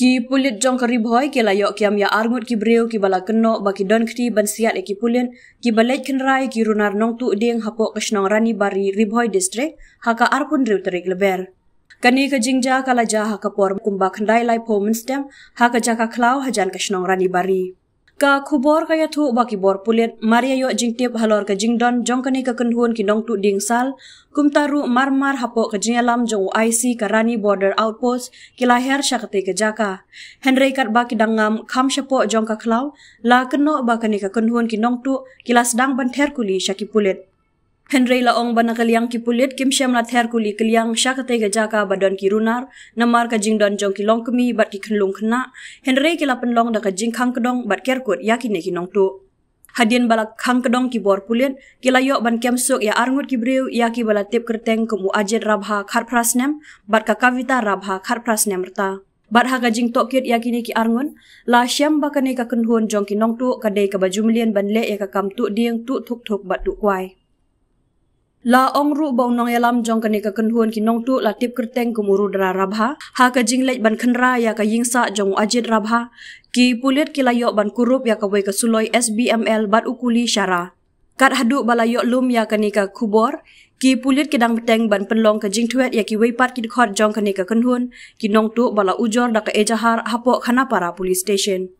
Ki pulit jong keribhoi ke layok kiam ya argut ki breu ki bala keno baki don kri ban siat e ki ki balet kenrai ki runar nong tu deng hapo kesnong rani bari ribhoi distrik haka arpun reu terik leber. Kani ka jingja kala jaha ka por kumbak nrai lai po minstem haka jaka klau hajan kesnong rani bari ka khubor ka yathu baki bor pulet maria yo jingtep halor ka jingdon jongkani ka kunhun ki dongtu ding sal kumtaru marmar hapo ka jialam jo ic karani border outpost kilaher shakte ka jaka henry kat baki dangam kham shapo jongka khlau la kno bakani ka kunhun ki dongtu kilas dang ban ther kuli shaki pulet Henry laong bana kaliang kipulit, pulit kim sham la ther kuli kaliang sha ka tega ja ka badon ki runar namar ka jing jong ki long kmi bat ki khlung khna Henry ki la long da ka jing khang kdong bat ker kut ya ki ne ki nong tu hadien bala khang kdong ki bor pulit ki la ban kem suk ya arngut ki brew ya ki bala tep kerteng ke mu ajet rabha khar prasnem bat ka kavita rabha khar prasnem rta Bar haga jing tokit ya kini ki arngon, la syam bakane ka kenhun jong ki nong tu kadai ka bajumlian ban le ya ka kam tu dieng tu tuk tuk bat tu kwai. La ong ru bau nong yalam jong kani ka kenhuan ki nong tu la tip kerteng kumuru dara rabha. Ha ka jing lej ban khenra ya ka ying sa jong ajit rabha. Ki pulit ki layok ban kurup ya ka wai ka suloy SBML bat ukuli syara. Kat haduk balayok lum ya kene ka kubor. Ki pulit ki dang beteng ban penlong ka jing tuet ya ki wai pat ki dekhot jong kani ka kenhuan. Ki nong tu bala ujor da ka ejahar hapok khanapara police station.